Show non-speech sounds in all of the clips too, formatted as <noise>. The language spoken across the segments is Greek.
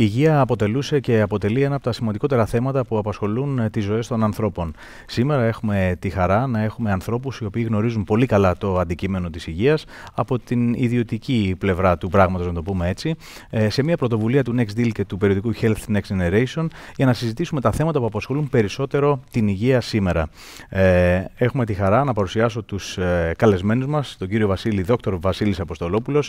Η υγεία αποτελούσε και αποτελεί ένα από τα σημαντικότερα θέματα που απασχολούν ε, τις ζωές των ανθρώπων. Σήμερα έχουμε τη χαρά να έχουμε ανθρώπους οι οποίοι γνωρίζουν πολύ καλά το αντικείμενο της υγείας από την ιδιωτική πλευρά του πράγματος, να το πούμε έτσι, ε, σε μια πρωτοβουλία του Next Deal και του περιοδικού Health Next Generation για να συζητήσουμε τα θέματα που απασχολούν περισσότερο την υγεία σήμερα. Ε, έχουμε τη χαρά να παρουσιάσω τους καλεσμένους μας, τον κύριο Βασίλη, Δόκτωρ Βασίλης Αποστολόπουλος,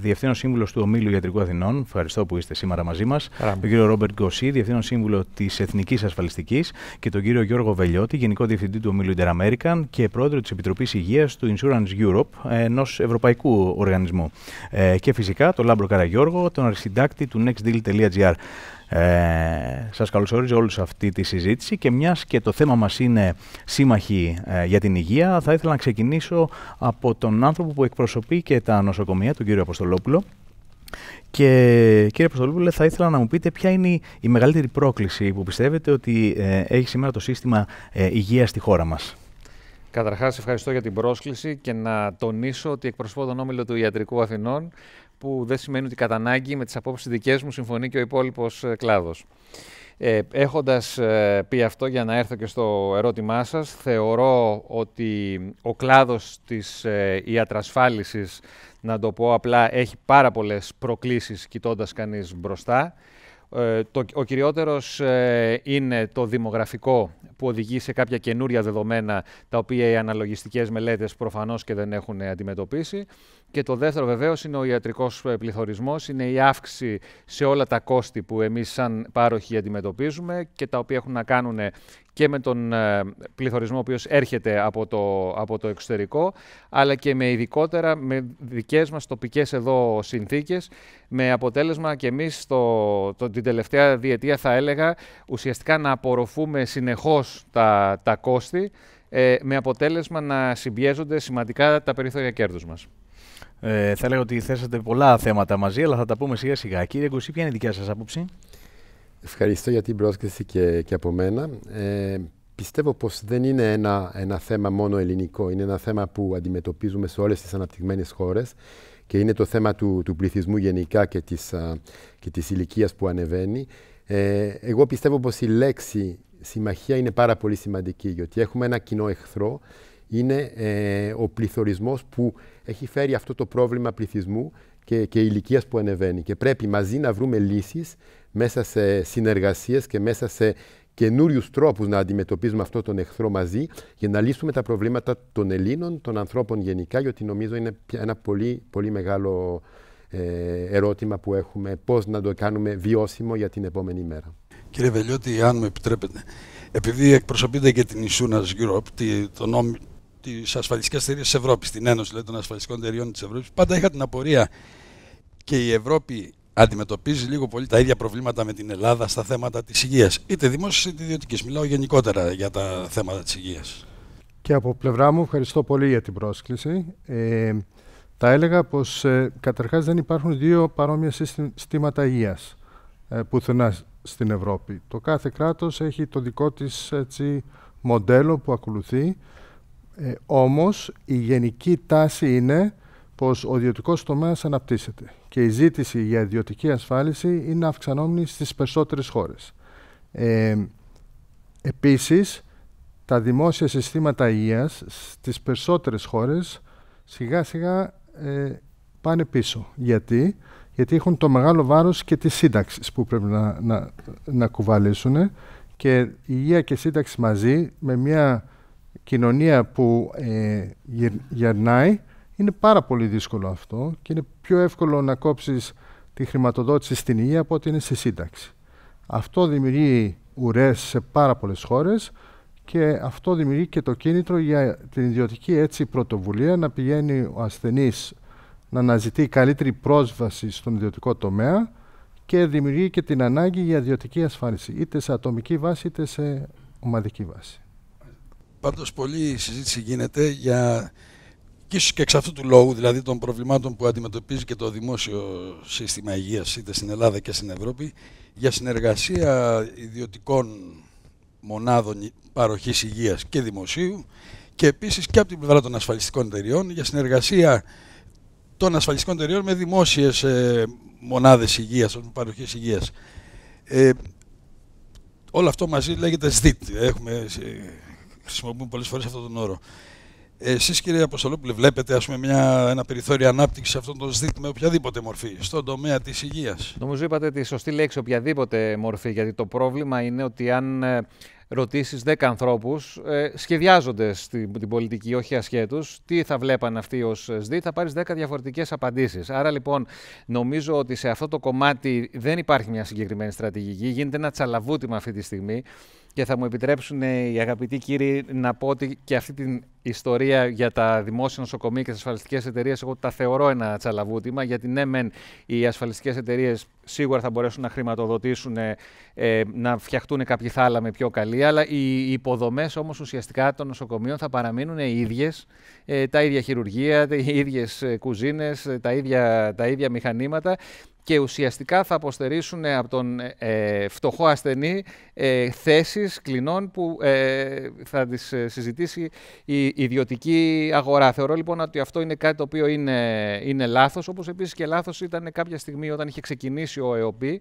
Διευθύνων Σύμβουλος του Ομίλου Ιατρικού Αθηνών. Ευχαριστώ που είστε σήμερα μαζί μας. Τον κύριο Ρόμπερτ Γκοσί, Διευθύνων Σύμβουλο της Εθνικής Ασφαλιστικής και τον κύριο Γιώργο Βελιώτη, Γενικό Διευθυντή του Ομίλου Inter-American και πρόεδρο της Επιτροπής Υγείας του Insurance Europe, ενός ευρωπαϊκού οργανισμού. Ε, και φυσικά τον Λάμπρο Καραγιώργο, τον αρχισυντάκτη του nextdeal.gr. Ε, σας καλωσορίζω όλους σε αυτή τη συζήτηση και μιας και το θέμα μας είναι σύμμαχοι ε, για την υγεία θα ήθελα να ξεκινήσω από τον άνθρωπο που εκπροσωπεί και τα νοσοκομεία, τον κύριο Αποστολόπουλο και κύριε Προστολούπουλε θα ήθελα να μου πείτε ποια είναι η, μεγαλύτερη πρόκληση που πιστεύετε ότι ε, έχει σήμερα το σύστημα ε, υγείας στη χώρα μας. Καταρχάς, ευχαριστώ για την πρόσκληση και να τονίσω ότι εκπροσωπώ τον όμιλο του Ιατρικού Αθηνών, που δεν σημαίνει ότι κατά ανάγκη με τις απόψεις δικές μου συμφωνεί και ο υπόλοιπος ε, κλάδος. Ε, έχοντας ε, πει αυτό για να έρθω και στο ερώτημά σας, θεωρώ ότι ο κλάδος της ε, ιατρασφάλισης, να το πω απλά, έχει πάρα πολλές προκλήσεις κοιτώντας κανείς μπροστά. Ε, το, ο κυριότερος ε, είναι το δημογραφικό που οδηγεί σε κάποια καινούρια δεδομένα τα οποία οι αναλογιστικές μελέτες προφανώς και δεν έχουν αντιμετωπίσει. Και το δεύτερο βεβαίως είναι ο ιατρικός ε, πληθωρισμός, είναι η αύξηση σε όλα τα κόστη που εμείς σαν πάροχοι αντιμετωπίζουμε και τα οποία έχουν να κάνουν ε, και με τον ε, πληθωρισμό ο οποίος έρχεται από το, από το εξωτερικό, αλλά και με ειδικότερα με δικές μας τοπικές εδώ συνθήκες, με αποτέλεσμα και εμείς το, το, την τελευταία διετία θα έλεγα ουσιαστικά να απορροφούμε συνεχώς τα, τα κόστη, με αποτέλεσμα να συμπιέζονται σημαντικά τα περιθώρια κέρδους μας. Ε, θα λέγω ότι θέσατε πολλά θέματα μαζί, αλλά θα τα πούμε σιγά σιγά. Κύριε Γκουσί, ποια είναι η δικιά σας άποψη. Ευχαριστώ για την πρόσκληση και, και από μένα. Ε, πιστεύω πως δεν είναι ένα, ένα θέμα μόνο ελληνικό. Είναι ένα θέμα που αντιμετωπίζουμε σε όλες τις αναπτυγμένες χώρες και είναι το θέμα του, του πληθυσμού γενικά και της, και της ηλικίας που ανεβαίνει. Ε, εγώ πιστεύω πως η λέξη συμμαχία είναι πάρα πολύ σημαντική, γιατί έχουμε ένα κοινό εχθρό είναι ε, ο πληθωρισμός που έχει φέρει αυτό το πρόβλημα πληθυσμού και, και ηλικίας που ανεβαίνει. Και πρέπει μαζί να βρούμε λύσεις μέσα σε συνεργασίες και μέσα σε καινούριους τρόπους να αντιμετωπίζουμε αυτό τον εχθρό μαζί για να λύσουμε τα προβλήματα των Ελλήνων, των ανθρώπων γενικά, γιατί νομίζω είναι ένα πολύ, πολύ μεγάλο ε, ερώτημα που έχουμε πώς να το κάνουμε βιώσιμο για την επόμενη μέρα. Κύριε Βελιώτη, αν μου επιτρέπετε, επειδή εκπροσωπείτε και την Ισούνας Europe, το, τις ασφαλιστικές εταιρείες της Ευρώπης, την Ένωση δηλαδή των Ασφαλιστικών Εταιρεών της Ευρώπης, πάντα είχα την απορία και η Ευρώπη αντιμετωπίζει λίγο πολύ τα ίδια προβλήματα με την Ελλάδα στα θέματα της υγείας, είτε δημόσια είτε ιδιωτική. Μιλάω γενικότερα για τα θέματα της υγείας. Και από πλευρά μου, ευχαριστώ πολύ για την πρόσκληση. Ε, θα έλεγα πως ε, καταρχάς δεν υπάρχουν δύο παρόμοια συστήματα υγείας ε, πουθενά στην Ευρώπη. Το κάθε κράτος έχει το δικό της μοντέλο που ακολουθεί ε, όμως η γενική τάση είναι πως ο ιδιωτικός τομέας αναπτύσσεται και η ζήτηση για ιδιωτική ασφάλιση είναι αυξανόμενη στις περισσότερες χώρες. Ε, επίσης, τα δημόσια συστήματα υγείας στις περισσότερες χώρες σιγά σιγά ε, πάνε πίσω. Γιατί? Γιατί έχουν το μεγάλο βάρος και της σύνταξης που πρέπει να, να, να κουβαλήσουν και η υγεία και σύνταξη μαζί με μια κοινωνία που ε, γερνάει, είναι πάρα πολύ δύσκολο αυτό και είναι πιο εύκολο να κόψεις τη χρηματοδότηση στην υγεία από ότι είναι στη σύνταξη. Αυτό δημιουργεί ουρές σε πάρα πολλές χώρες και αυτό δημιουργεί και το κίνητρο για την ιδιωτική έτσι πρωτοβουλία να πηγαίνει ο ασθενής να αναζητεί καλύτερη πρόσβαση στον ιδιωτικό τομέα και δημιουργεί και την ανάγκη για ιδιωτική ασφάλιση, είτε σε ατομική βάση είτε σε ομαδική βάση πάντως πολλή συζήτηση γίνεται για και ίσως και εξ αυτού του λόγου, δηλαδή των προβλημάτων που αντιμετωπίζει και το δημόσιο σύστημα υγείας είτε στην Ελλάδα και στην Ευρώπη, για συνεργασία ιδιωτικών μονάδων παροχής υγείας και δημοσίου και επίσης και από την πλευρά των ασφαλιστικών εταιριών για συνεργασία των ασφαλιστικών εταιριών με δημόσιες ε, μονάδες υγείας, παροχής υγείας. Ε, όλο αυτό μαζί λέγεται ΣΔΙΤ. Έχουμε ε, χρησιμοποιούμε πολλές φορές αυτόν τον όρο. Εσείς, κύριε Αποστολόπουλε, βλέπετε ας πούμε, μια, ένα περιθώριο ανάπτυξης αυτών τον ΣΔΙΤ με οποιαδήποτε μορφή στον τομέα της υγείας. Νομίζω είπατε τη σωστή λέξη, οποιαδήποτε μορφή. Γιατί το πρόβλημα είναι ότι αν ε, ρωτήσεις 10 ανθρώπους, ε, σχεδιάζονται στην την πολιτική, όχι ασχέτως, τι θα βλέπαν αυτοί ως ΣΔΙΤ, θα πάρεις 10 διαφορετικές απαντήσεις. Άρα λοιπόν, νομίζω ότι σε αυτό το κομμάτι δεν υπάρχει μια συγκεκριμένη στρατηγική. Γίνεται ένα τσαλαβούτημα αυτή τη στιγμή και θα μου επιτρέψουν οι αγαπητοί κύριοι να πω ότι και αυτή την ιστορία για τα δημόσια νοσοκομεία και τις ασφαλιστικές εταιρείες, εγώ τα θεωρώ ένα τσαλαβούτημα. Γιατί ναι, μεν οι ασφαλιστικές εταιρείες σίγουρα θα μπορέσουν να χρηματοδοτήσουν, ε, ε, να φτιαχτούν κάποιοι θάλαμοι πιο καλοί, αλλά οι υποδομές όμως ουσιαστικά των νοσοκομείων θα παραμείνουν οι ίδιες, ε, τα ίδια χειρουργεία, οι ίδιες κουζίνε, τα ίδια, τα ίδια μηχανήματα και ουσιαστικά θα αποστερήσουν από τον φτωχό ασθενή ε, θέσεις κλινών που θα τις συζητήσει η, ιδιωτική αγορά. Θεωρώ λοιπόν ότι αυτό είναι κάτι το οποίο είναι, είναι λάθος, όπως επίσης και λάθος ήταν κάποια στιγμή όταν είχε ξεκινήσει ο ΕΟΠΗ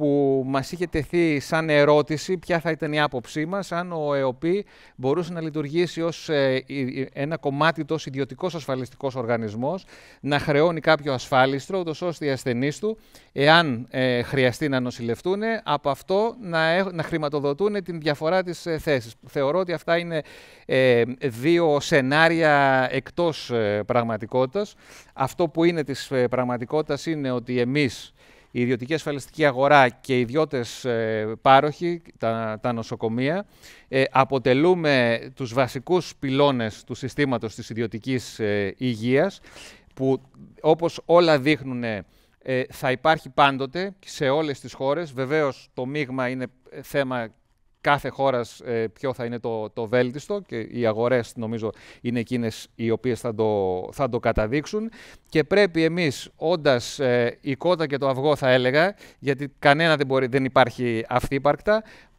που μας είχε τεθεί σαν ερώτηση ποια θα ήταν η άποψή μας αν ο ΕΟΠΗ μπορούσε να λειτουργήσει ως ε, ένα κομμάτι του ιδιωτικός ασφαλιστικός οργανισμός, να χρεώνει κάποιο ασφάλιστρο, ούτως ώστε οι ασθενείς του, εάν ε, χρειαστεί να νοσηλευτούν, από αυτό να χρηματοδοτούν την διαφορά της ε, θέσης. Θεωρώ ότι αυτά είναι δύο σενάρια εκτός πραγματικότητας. Αυτό που είναι της πραγματικότητας είναι ότι εμείς η ιδιωτική ασφαλιστική αγορά και οι ιδιώτες ε, πάροχοι, τα, τα νοσοκομεία, ε, αποτελούμε τους βασικούς πυλώνες του συστήματος της ιδιωτικής ε, υγείας, που όπως όλα δείχνουν θα υπάρχει πάντοτε σε όλες τις χώρες. Βεβαίως το μείγμα είναι θέμα κάθε χώρας ε, ποιο θα είναι το, το βέλτιστο και οι αγορές νομίζω είναι εκείνες οι οποίες θα το, θα το καταδείξουν και πρέπει εμείς όντας ε, η κότα και το αυγό θα έλεγα γιατί κανένα δεν, μπορεί, δεν υπάρχει αυτή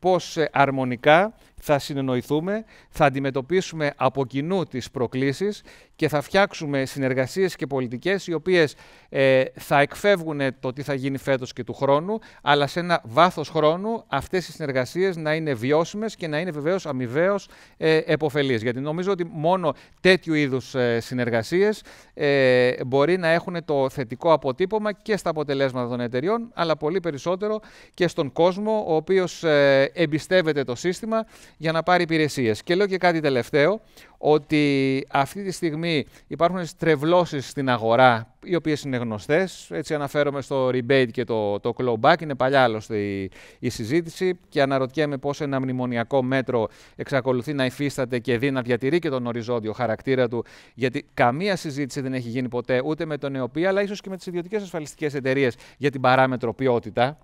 πώς ε, αρμονικά θα συνεννοηθούμε, θα αντιμετωπίσουμε από κοινού τις προκλήσεις και θα φτιάξουμε συνεργασίες και πολιτικές οι οποίες ε, θα εκφεύγουν το τι θα γίνει φέτος και του χρόνου, αλλά σε ένα βάθος χρόνου αυτές οι συνεργασίες να είναι βιώσιμες και να είναι βεβαίως αμοιβαίως ε, Γιατί νομίζω ότι μόνο τέτοιου είδους ε, συνεργασίες ε, μπορεί να έχουν το θετικό αποτύπωμα και στα αποτελέσματα των εταιριών, αλλά πολύ περισσότερο και στον κόσμο ο οποίος ε, εμπιστεύεται το σύστημα για να πάρει υπηρεσίες. Και λέω και κάτι τελευταίο, ότι αυτή τη στιγμή υπάρχουν στρεβλώσεις στην αγορά, οι οποίες είναι γνωστές. Έτσι αναφέρομαι στο rebate και το, το clawback, είναι παλιά άλλωστε η, συζήτηση και αναρωτιέμαι πώς ένα μνημονιακό μέτρο εξακολουθεί να υφίσταται και δει να διατηρεί και τον οριζόντιο χαρακτήρα του, γιατί καμία συζήτηση δεν έχει γίνει ποτέ ούτε με τον ΕΟΠΗ, αλλά ίσως και με τις ιδιωτικές ασφαλιστικές εταιρείες για την παράμετρο ποιότητα.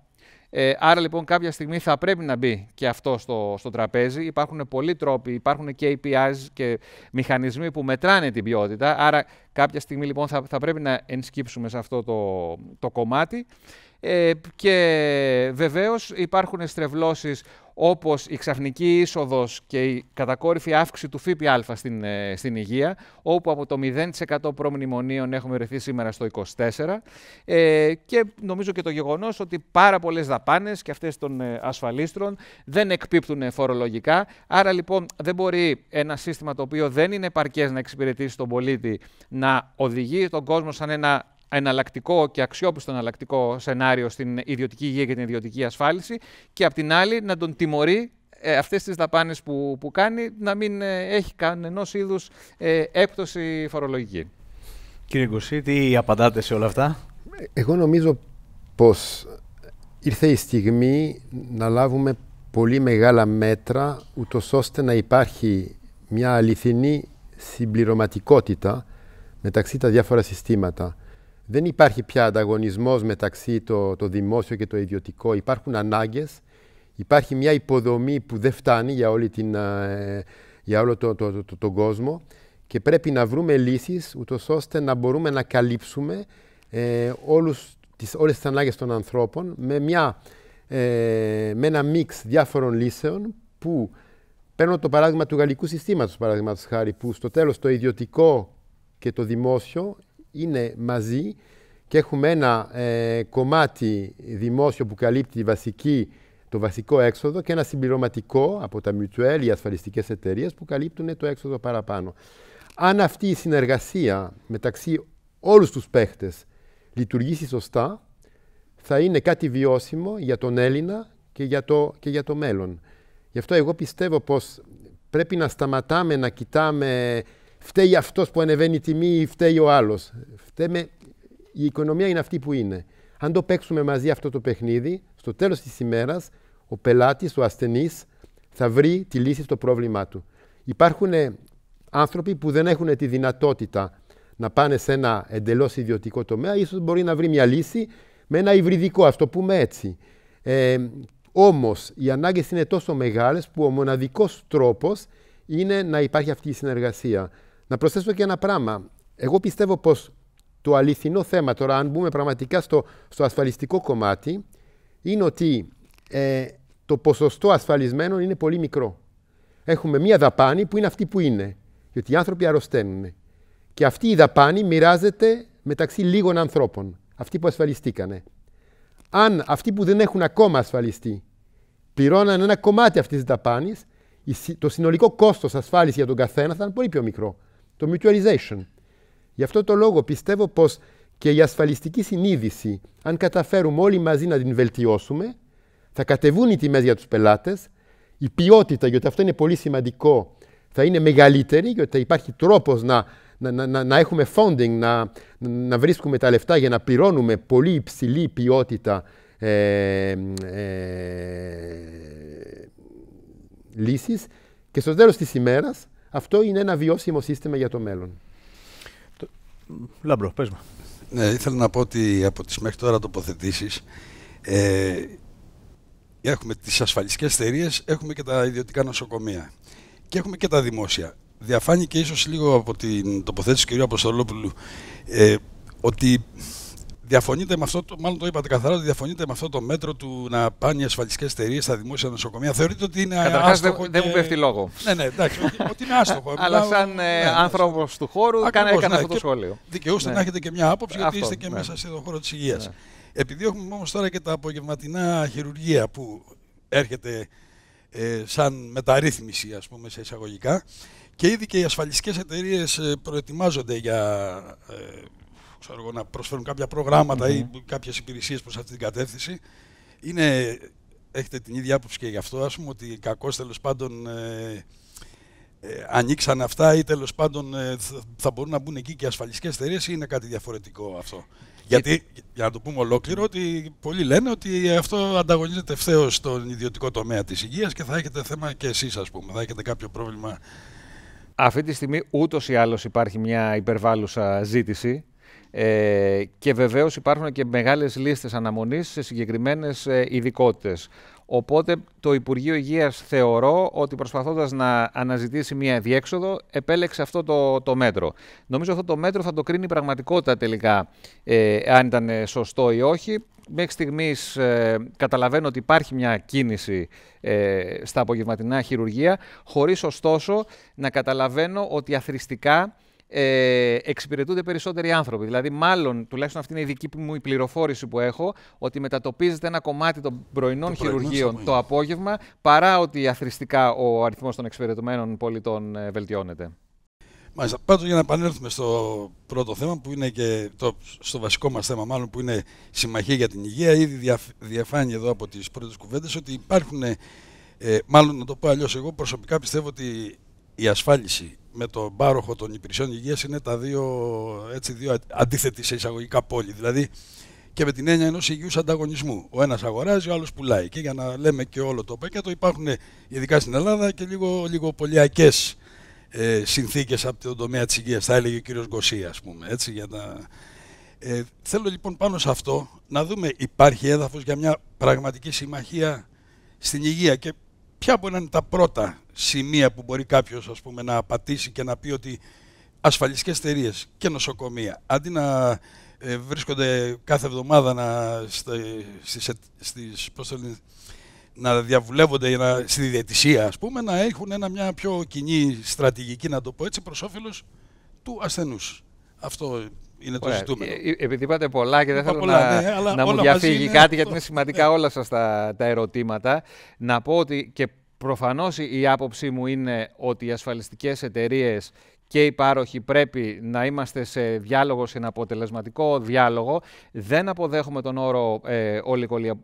Ε, άρα λοιπόν κάποια στιγμή θα πρέπει να μπει και αυτό στο, στο τραπέζι. Υπάρχουν πολλοί τρόποι, υπάρχουν KPIs και μηχανισμοί που μετράνε την ποιότητα. Άρα κάποια στιγμή λοιπόν θα, θα πρέπει να ενσκύψουμε σε αυτό το, το κομμάτι. Ε, και βεβαίως υπάρχουν στρεβλώσεις όπως η ξαφνική είσοδος και η κατακόρυφη αύξηση του ΦΠΑ στην, ε, στην υγεία, όπου από το 0% προμνημονίων έχουμε βρεθεί σήμερα στο 24%. Ε, και νομίζω και το γεγονός ότι πάρα πολλές δαπάνες και αυτές των ε, ασφαλίστρων δεν εκπίπτουν ε, φορολογικά. Άρα λοιπόν δεν μπορεί ένα σύστημα το οποίο δεν είναι επαρκές να εξυπηρετήσει τον πολίτη να οδηγεί τον κόσμο σαν ένα εναλλακτικό και αξιόπιστο εναλλακτικό σενάριο στην ιδιωτική υγεία και την ιδιωτική ασφάλιση και απ' την άλλη να τον τιμωρεί ε, αυτές τις δαπάνες που, που κάνει να μην ε, έχει κανένας είδους ε, έκπτωση φορολογική. Κύριε Γκουσί, τι απαντάτε σε όλα αυτά? Εγώ νομίζω πως ήρθε η στιγμή να λάβουμε πολύ μεγάλα μέτρα ούτως ώστε να υπάρχει μια αληθινή συμπληρωματικότητα μεταξύ τα διάφορα συστήματα. Δεν υπάρχει πια ανταγωνισμός μεταξύ το, το δημόσιο και το ιδιωτικό. Υπάρχουν ανάγκες. Υπάρχει μια υποδομή που δεν φτάνει για, όλη την, ε, για όλο τον το, το, το, κόσμο και πρέπει να βρούμε λύσεις ούτως ώστε να μπορούμε να καλύψουμε ε, όλους, τις, όλες τις ανάγκες των ανθρώπων με, μια, ε, με ένα μίξ διάφορων λύσεων που παίρνω το παράδειγμα του γαλλικού συστήματος, χάρη, που στο τέλος το ιδιωτικό και το δημόσιο είναι μαζί και έχουμε ένα ε, κομμάτι δημόσιο που καλύπτει βασική, το βασικό έξοδο και ένα συμπληρωματικό από τα mutual ή ασφαλιστικές εταιρείες που καλύπτουν το έξοδο παραπάνω. Αν αυτή η συνεργασία μεταξύ όλους τους παίχτες λειτουργήσει σωστά, θα είναι κάτι βιώσιμο για τον Έλληνα και για το, και για το μέλλον. Γι' αυτό εγώ πιστεύω πως πρέπει να σταματάμε να κοιτάμε φταίει αυτός που ανεβαίνει η τιμή ή φταίει ο άλλος. Φταίμε... Η οικονομία είναι αυτή που είναι. Αν το παίξουμε μαζί αυτό το παιχνίδι, στο τέλος της ημέρας, ο πελάτης, ο ασθενής, θα βρει τη λύση στο πρόβλημά του. Υπάρχουν ε, άνθρωποι που δεν έχουν τη δυνατότητα να πάνε σε ένα εντελώς ιδιωτικό τομέα, ίσως μπορεί να βρει μια λύση με ένα υβριδικό, ας το πούμε έτσι. Ε, Όμως οι ανάγκες είναι τόσο μεγάλες που ο μοναδικός τρόπος είναι να υπάρχει αυτή η συνεργασία. Να προσθέσω και ένα πράγμα. Εγώ πιστεύω πως το αληθινό θέμα, τώρα αν μπούμε πραγματικά στο, στο ασφαλιστικό κομμάτι, είναι ότι ε, το ποσοστό ασφαλισμένων είναι πολύ μικρό. Έχουμε μία δαπάνη που είναι αυτή που είναι. Γιατί οι άνθρωποι αρρωσταίνουν. Και αυτή η δαπάνη μοιράζεται μεταξύ λίγων ανθρώπων. Αυτοί που ασφαλιστήκανε. Αν αυτοί που δεν έχουν ακόμα ασφαλιστεί πληρώναν ένα κομμάτι αυτής της δαπάνης, το συνολικό κόστος ασφάλισης για τον καθένα θα ήταν πολύ πιο μικρό το mutualization. Γι' αυτό το λόγο πιστεύω πως και η ασφαλιστική συνείδηση, αν καταφέρουμε όλοι μαζί να την βελτιώσουμε, θα κατεβούν οι τιμές για τους πελάτες, η ποιότητα, γιατί αυτό είναι πολύ σημαντικό, θα είναι μεγαλύτερη, γιατί υπάρχει τρόπος να, έχουμε funding, να, να βρίσκουμε τα λεφτά για να πληρώνουμε πολύ υψηλή ποιότητα ε, ε Και στο τέλος της ημέρας, αυτό είναι ένα βιώσιμο σύστημα για το μέλλον. Λαμπρό, πες μου. Ναι, ήθελα να πω ότι από τις μέχρι τώρα τοποθετήσεις ε, έχουμε τις ασφαλιστικές εταιρείες, έχουμε και τα ιδιωτικά νοσοκομεία και έχουμε και τα δημόσια. και ίσως λίγο από την τοποθέτηση του κ. Αποστολόπουλου ε, ότι Διαφωνείτε με αυτό, το, μάλλον το είπατε καθαρά, ότι διαφωνείτε με αυτό το μέτρο του να πάνε οι ασφαλιστικές εταιρείες στα δημόσια νοσοκομεία. Θεωρείτε ότι είναι Καταρχάς, άστοχο. Δεν, και... μου πέφτει λόγο. Ναι, ναι, εντάξει, ότι είναι άστοχο. <laughs> Αλλά σαν ε, ναι, ναι άνθρωπος του χώρου, έκανα ναι, αυτό το σχόλιο. Δικαιούστε ναι. να έχετε και μια άποψη, γιατί είστε και ναι. μέσα σε στον χώρο της υγείας. Ναι. Επειδή έχουμε όμως τώρα και τα απογευματινά χειρουργία που έρχεται ε, σαν μεταρρύθμιση, ας πούμε, σε εισαγωγικά, και ήδη και οι ασφαλιστικές εταιρείες ε, προετοιμάζονται για ε, ξέρω να προσφέρουν κάποια ή κάποιες υπηρεσίες προς αυτή την κατεύθυνση. Είναι, έχετε την ίδια άποψη και γι' αυτό, ας πούμε, ότι κακώς τέλος πάντων ε, ε, ανοίξαν αυτά ή τέλος πάντων ε, θα μπορούν να μπουν εκεί και ασφαλιστικές εταιρείες ή είναι κάτι διαφορετικό αυτό. Γιατί, για να το πούμε ολόκληρο, ότι πολλοί λένε ότι αυτό ανταγωνίζεται ευθέως στον ιδιωτικό τομέα της υγείας και θα έχετε θέμα και εσείς, ας πούμε. Θα έχετε κάποιο πρόβλημα. Αυτή τη στιγμή ούτως ή άλλως υπάρχει μια υπερβάλλουσα ζήτηση ε, και βεβαίως υπάρχουν και μεγάλες λίστες αναμονής σε συγκεκριμένες ε, ειδικότητες. Οπότε το Υπουργείο Υγείας θεωρώ ότι προσπαθώντας να αναζητήσει μια διέξοδο επέλεξε αυτό το, το μέτρο. Νομίζω αυτό το μέτρο θα το κρίνει η πραγματικότητα τελικά ε, αν ήταν ε, σωστό ή όχι. Μέχρι στιγμής καταλαβαίνω ότι υπάρχει μια κίνηση στα απογευματινά χειρουργεία χωρίς ωστόσο να καταλαβαίνω ότι αθρηστικά ε, εξυπηρετούνται περισσότεροι άνθρωποι. Δηλαδή, μάλλον, τουλάχιστον αυτή είναι η δική μου η πληροφόρηση που έχω, ότι μετατοπίζεται ένα κομμάτι των πρωινών το χειρουργείων το απόγευμα, παρά ότι αθρηστικά ο αριθμός των εξυπηρετουμένων πολιτών ε, βελτιώνεται. Μάλιστα. Πάντως, για να επανέλθουμε στο πρώτο θέμα, που είναι και το, στο βασικό μας θέμα, μάλλον που είναι συμμαχία για την υγεία, ήδη διαφάνει εδώ από τις πρώτες κουβέντες ότι υπάρχουν. Ε, ε, μάλλον να το πω αλλιώς, εγώ προσωπικά πιστεύω ότι η ασφάλιση με τον πάροχο των υπηρεσιών υγείας είναι τα δύο, έτσι, δύο αντίθετη σε εισαγωγικά πόλη. Δηλαδή και με την έννοια ενός υγιούς ανταγωνισμού. Ο ένας αγοράζει, ο άλλος πουλάει. Και για να λέμε και όλο το πακέτο υπάρχουν ειδικά στην Ελλάδα και λίγο, λίγο πολιακές ε, συνθήκες από τον τομέα της Υγείας. θα έλεγε ο κύριος Γκοσία, ας πούμε, έτσι, για να... Ε, θέλω λοιπόν πάνω σε αυτό να δούμε υπάρχει έδαφος για μια πραγματική συμμαχία στην υγεία και ποια μπορεί να είναι τα πρώτα σημεία που μπορεί κάποιος ας πούμε, να πατήσει και να πει ότι ασφαλιστικές εταιρείε και νοσοκομεία, αντί να ε, βρίσκονται κάθε εβδομάδα να, στις, ε, στις, πώς να διαβουλεύονται να, στη διαιτησία, ας πούμε, να έχουν ένα, μια πιο κοινή στρατηγική, να το πω έτσι, προς όφελος του ασθενούς. Αυτό είναι το ζητούμενο. Ε, επειδή είπατε πολλά και δεν θα θέλω να, ναι, μου διαφύγει κάτι, γιατί είναι σημαντικά ναι. όλα σας τα, τα ερωτήματα. Να πω ότι και Προφανώς η άποψή μου είναι ότι οι ασφαλιστικές εταιρείες και οι πάροχοι πρέπει να είμαστε σε διάλογο, σε ένα αποτελεσματικό διάλογο. Δεν αποδέχομαι τον όρο ε,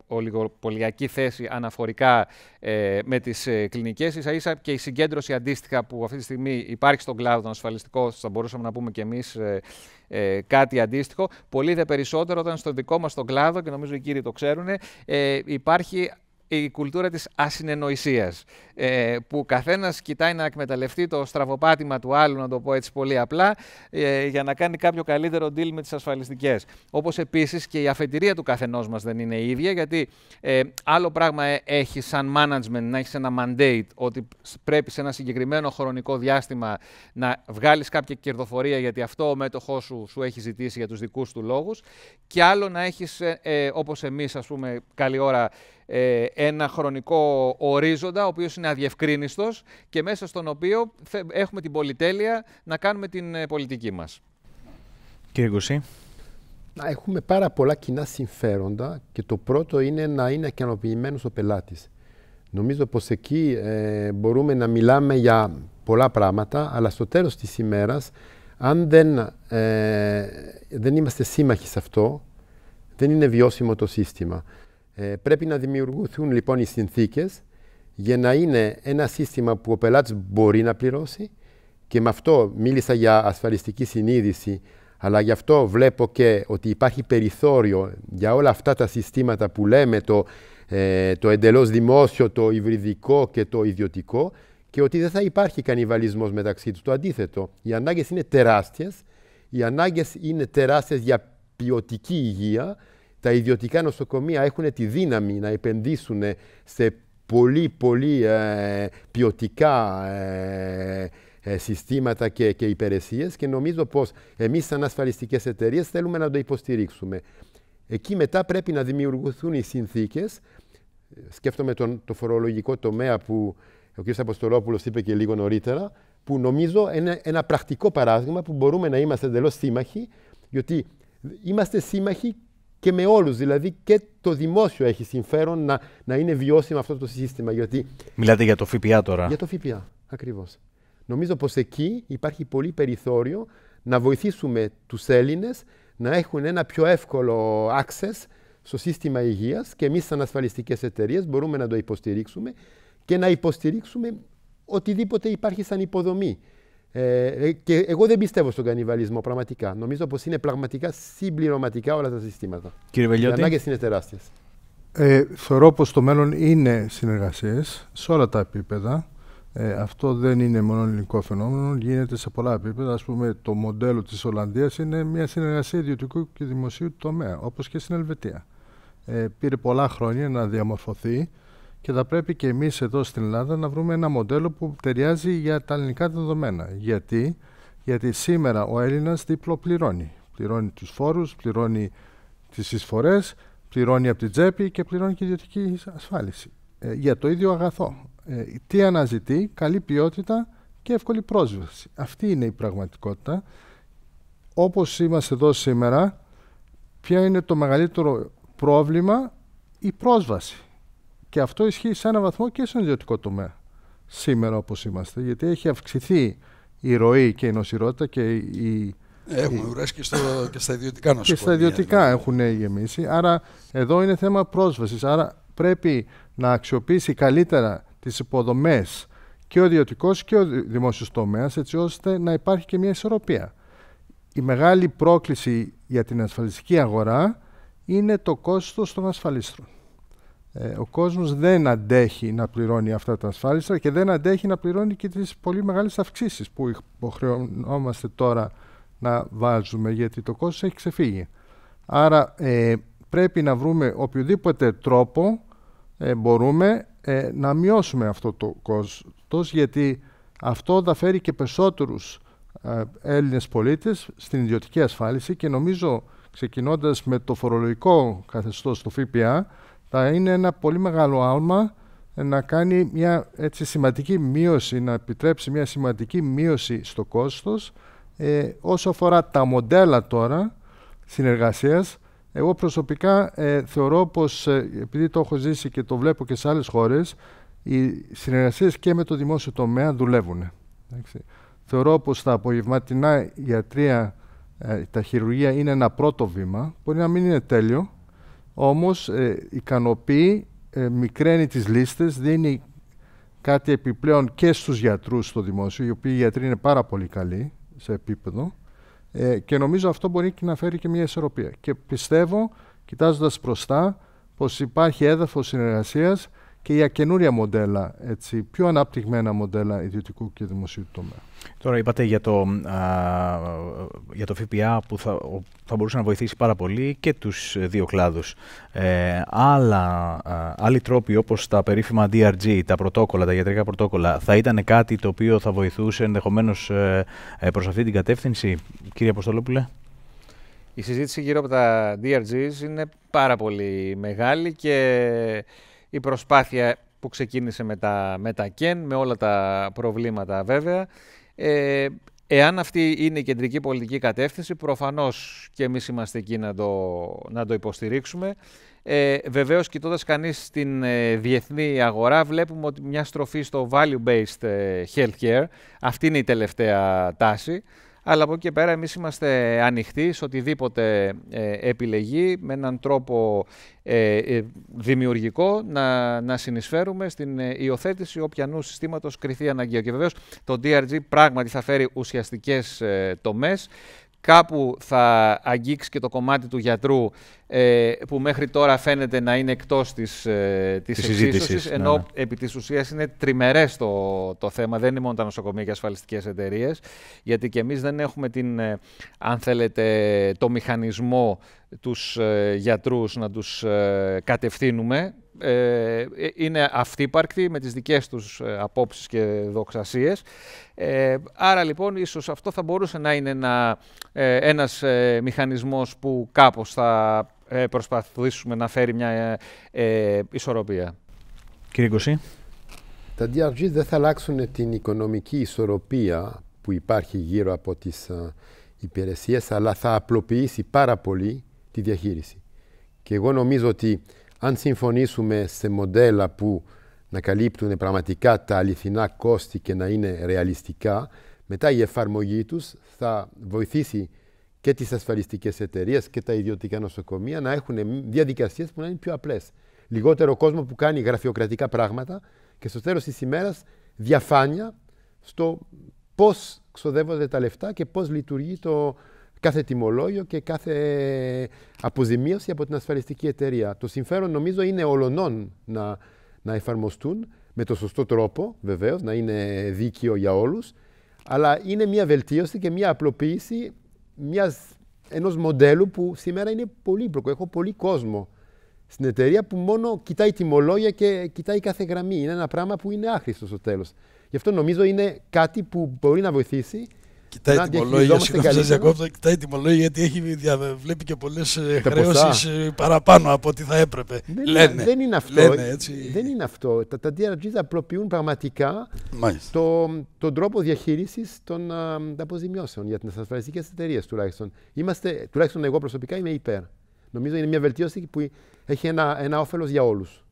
ολιγοπολιακή θέση αναφορικά ε, με τις ε, κλινικές. Ίσα ίσα και η συγκέντρωση αντίστοιχα που αυτή τη στιγμή υπάρχει στον κλάδο των ασφαλιστικών, θα μπορούσαμε να πούμε και εμείς ε, ε, κάτι αντίστοιχο. Πολύ δε περισσότερο όταν στο δικό μας τον κλάδο, και νομίζω οι κύριοι το ξέρουν, ε, υπάρχει η κουλτούρα της ασυνενοησίας, ε, που καθένας κοιτάει να εκμεταλλευτεί το στραβοπάτημα του άλλου, να το πω έτσι πολύ απλά, ε, για να κάνει κάποιο καλύτερο deal με τις ασφαλιστικές. Όπως επίσης και η αφετηρία του καθενός μας δεν είναι η ίδια, γιατί ε, άλλο πράγμα ε, έχει σαν management να έχεις ένα mandate ότι πρέπει σε ένα συγκεκριμένο χρονικό διάστημα να βγάλεις κάποια κερδοφορία, γιατί αυτό ο μέτοχός σου σου έχει ζητήσει για τους δικούς του λόγους, και άλλο να έχεις, όπως εμείς ας πούμε, καλή ώρα ε, ένα χρονικό ορίζοντα, ο οποίος είναι αδιευκρίνιστος και μέσα στον οποίο έχουμε την πολυτέλεια να κάνουμε την ε, πολιτική μας. Κύριε Γκουσή. Να έχουμε πάρα πολλά κοινά συμφέροντα και το πρώτο είναι να είναι ικανοποιημένος ο πελάτης. Νομίζω πως εκεί ε, μπορούμε να μιλάμε για πολλά πράγματα, αλλά στο τέλος της ημέρας, αν δεν, δεν είμαστε σύμμαχοι σε αυτό, δεν είναι βιώσιμο το σύστημα. Ε, πρέπει να δημιουργηθούν λοιπόν οι συνθήκες για να είναι ένα σύστημα που ο πελάτης μπορεί να πληρώσει και με αυτό μίλησα για ασφαλιστική συνείδηση, αλλά γι' αυτό βλέπω και ότι υπάρχει περιθώριο για όλα αυτά τα συστήματα που λέμε το, ε, το εντελώς δημόσιο, το υβριδικό και το ιδιωτικό και ότι δεν θα υπάρχει κανιβαλισμός μεταξύ τους. Το αντίθετο, οι ανάγκες είναι τεράστιες, οι ανάγκες είναι τεράστιες για ποιοτική υγεία, τα ιδιωτικά νοσοκομεία έχουν τη δύναμη να επενδύσουν σε πολύ πολύ ε, ποιοτικά ε, ε, συστήματα και, και υπηρεσίες και νομίζω πως εμείς σαν ασφαλιστικές εταιρείες θέλουμε να το υποστηρίξουμε. Εκεί μετά πρέπει να δημιουργηθούν οι συνθήκες. Σκέφτομαι το φορολογικό τομέα που ο κ. Αποστολόπουλος είπε και λίγο νωρίτερα, που νομίζω είναι ένα πρακτικό παράδειγμα που μπορούμε να είμαστε εντελώς σύμμαχοι, γιατί είμαστε σύμμαχοι και με όλους, Δηλαδή και το δημόσιο έχει συμφέρον να, να είναι βιώσιμο αυτό το σύστημα. Γιατί... Μιλάτε για το ΦΠΑ τώρα. Για το ΦΠΑ, ακριβώς. Νομίζω πως εκεί υπάρχει πολύ περιθώριο να βοηθήσουμε τους Έλληνες να έχουν ένα πιο εύκολο access στο σύστημα υγείας και εμείς σαν ασφαλιστικές εταιρείες μπορούμε να το υποστηρίξουμε και να υποστηρίξουμε οτιδήποτε υπάρχει σαν υποδομή. Ε, ε, και εγώ δεν πιστεύω στον κανιβαλισμό πραγματικά. Νομίζω πως είναι πραγματικά συμπληρωματικά όλα τα συστήματα. Κύριε Βελιώτη. Οι ανάγκες είναι τεράστιες. Ε, θεωρώ πως το μέλλον είναι συνεργασίες σε όλα τα επίπεδα. αυτό δεν είναι μόνο ελληνικό φαινόμενο, γίνεται σε πολλά επίπεδα. ας πούμε, το μοντέλο της Ολλανδίας είναι μια συνεργασία ιδιωτικού και δημοσίου τομέα, όπως και στην Ελβετία. πήρε πολλά χρόνια να διαμορφωθεί και θα πρέπει και εμείς εδώ στην Ελλάδα να βρούμε ένα μοντέλο που ταιριάζει για τα ελληνικά δεδομένα. Γιατί, Γιατί σήμερα ο Έλληνας δίπλο πληρώνει. Πληρώνει τους φόρους, πληρώνει τις εισφορές, πληρώνει από την τσέπη και πληρώνει και ιδιωτική ασφάλιση. Ε, για το ίδιο αγαθό. Ε, τι αναζητεί, καλή ποιότητα και εύκολη πρόσβαση. Αυτή είναι η πραγματικότητα. Όπως είμαστε εδώ σήμερα, ποιο είναι το μεγαλύτερο πρόβλημα, η πρόσβαση. Και αυτό ισχύει σε ένα βαθμό και στον ιδιωτικό τομέα σήμερα όπως είμαστε, γιατί έχει αυξηθεί η ροή και η νοσηρότητα και η... Έχουμε ουρές και, και στα ιδιωτικά νοσοκομεία. Και στα ιδιωτικά δηλαδή. έχουν γεμίσει, άρα εδώ είναι θέμα πρόσβασης, άρα πρέπει να αξιοποιήσει καλύτερα τις υποδομές και ο ιδιωτικός και ο δημόσιος τομέας, έτσι ώστε να υπάρχει και μια ισορροπία. Η μεγάλη πρόκληση για την ασφαλιστική αγορά είναι το κόστος των ασφαλίστρων. Ε, ο κόσμος δεν αντέχει να πληρώνει αυτά τα ασφάλιστρα και δεν αντέχει να πληρώνει και τις πολύ μεγάλες αυξήσεις που υποχρεωνόμαστε τώρα να βάζουμε γιατί το κόστος έχει ξεφύγει. Άρα ε, πρέπει να βρούμε οποιοδήποτε τρόπο ε, μπορούμε να μειώσουμε αυτό το κόστος γιατί αυτό θα φέρει και περισσότερους Έλληνες πολίτες στην ιδιωτική ασφάλιση και νομίζω ξεκινώντας με το φορολογικό καθεστώς του ΦΠΑ θα είναι ένα πολύ μεγάλο άλμα να κάνει μια έτσι, σημαντική μείωση, να επιτρέψει μια σημαντική μείωση στο κόστος. Ε, όσο αφορά τα μοντέλα τώρα συνεργασίας, εγώ προσωπικά ε, θεωρώ πως, ε, επειδή το έχω ζήσει και το βλέπω και σε άλλες χώρες, οι συνεργασίες και με το δημόσιο τομέα δουλεύουν. Θεωρώ πως τα απογευματινά γιατρία, ε, τα χειρουργία είναι ένα πρώτο βήμα, μπορεί να μην είναι τέλειο, όμως ε, ικανοποιεί, ε, μικραίνει τις λίστες, δίνει κάτι επιπλέον και στους γιατρούς στο δημόσιο, οι οποίοι οι γιατροί είναι πάρα πολύ καλοί σε επίπεδο ε, και νομίζω αυτό μπορεί και να φέρει και μια ισορροπία. Και πιστεύω, κοιτάζοντας μπροστά, πως υπάρχει έδαφος συνεργασίας και για καινούρια μοντέλα, έτσι, πιο αναπτυγμένα μοντέλα ιδιωτικού και δημοσίου τομέα. Τώρα είπατε για το, α, για το ΦΠΑ που θα, θα μπορούσε να βοηθήσει πάρα πολύ και τους δύο κλάδους. Ε, άλλα, α, άλλοι τρόποι όπως τα περίφημα DRG, τα πρωτόκολλα, τα ιατρικά πρωτόκολλα, θα ήταν κάτι το οποίο θα βοηθούσε ενδεχομένως ε, ε, προς αυτή την κατεύθυνση, κύριε Αποστολόπουλε. Η συζήτηση γύρω από τα DRGs είναι πάρα πολύ μεγάλη και η προσπάθεια που ξεκίνησε με τα, με με όλα τα προβλήματα βέβαια. Ε, εάν αυτή είναι η κεντρική πολιτική κατεύθυνση, προφανώς και εμείς είμαστε εκεί να το, υποστηρίξουμε. Ε, βεβαίως, κοιτώντας κανείς την ε, διεθνή αγορά, βλέπουμε ότι μια στροφή στο value-based ε, healthcare, αυτή είναι η τελευταία τάση. Αλλά από εκεί και πέρα εμείς είμαστε ανοιχτοί σε οτιδήποτε ε, επιλεγεί με έναν τρόπο ε, ε, δημιουργικό να, να συνεισφέρουμε στην υιοθέτηση όποιανού συστήματος κριθεί αναγκαίο. Και βεβαίως το DRG πράγματι θα φέρει ουσιαστικές τομές κάπου θα αγγίξεις και το κομμάτι του γιατρού ε, που μέχρι τώρα φαίνεται να είναι εκτός της, ε, της, ενώ ναι, ναι. επί της ουσίας είναι τριμερές το, το θέμα, δεν είναι μόνο τα νοσοκομεία και ασφαλιστικές εταιρείες, γιατί και εμείς δεν έχουμε την, ε, το μηχανισμό τους ε, γιατρούς να τους κατευθύνουμε ε, ε, είναι αυτύπαρκτοι με τις δικές τους ε, απόψεις και δοξασίες. Ε, άρα λοιπόν ίσως αυτό θα μπορούσε να είναι ένα, ε, ένας μηχανισμός που κάπως θα προσπαθήσουμε να φέρει μια ισορροπία. Κύριε Κωσή. Τα DRG δεν θα αλλάξουν την οικονομική ισορροπία που υπάρχει γύρω από τις υπηρεσίες, αλλά θα απλοποιήσει πάρα πολύ τη διαχείριση. Και εγώ νομίζω ότι αν συμφωνήσουμε σε μοντέλα που να καλύπτουν πραγματικά τα αληθινά κόστη και να είναι ρεαλιστικά, μετά η εφαρμογή τους θα βοηθήσει και τις ασφαλιστικές εταιρείες και τα ιδιωτικά νοσοκομεία να έχουν διαδικασίες που να είναι πιο απλές. Λιγότερο κόσμο που κάνει γραφειοκρατικά πράγματα και στο τέλος της ημέρας διαφάνεια στο πώς ξοδεύονται τα λεφτά και πώς λειτουργεί το, κάθε τιμολόγιο και κάθε αποζημίωση από την ασφαλιστική εταιρεία. Το συμφέρον νομίζω είναι ολονών να, να εφαρμοστούν με το σωστό τρόπο βεβαίως, να είναι δίκαιο για όλους, αλλά είναι μια βελτίωση και μια απλοποίηση μιας, ενός μοντέλου που σήμερα είναι πολύπλοκο. Έχω πολύ κόσμο στην εταιρεία που μόνο κοιτάει τιμολόγια και κοιτάει κάθε γραμμή. Είναι ένα πράγμα που είναι άχρηστο στο τέλος. Γι' αυτό νομίζω είναι κάτι που μπορεί να βοηθήσει Κοιτάει την τιμολόγια, συγγνώμη διακόπτω, κοιτάει γιατί έχει, βλέπει και πολλές ε, χρεώσεις ε, παραπάνω από ό,τι θα έπρεπε. Δεν, λένε, δεν είναι αυτό. Δεν είναι αυτό. Τα, τα DRGs απλοποιούν πραγματικά το, τον τρόπο διαχείρισης των αποζημιώσεων για τις ασφαλιστικές εταιρείες τουλάχιστον. Είμαστε, τουλάχιστον εγώ προσωπικά είμαι υπέρ. Νομίζω είναι μια βελτίωση που έχει ένα, ένα όφελος για όλους.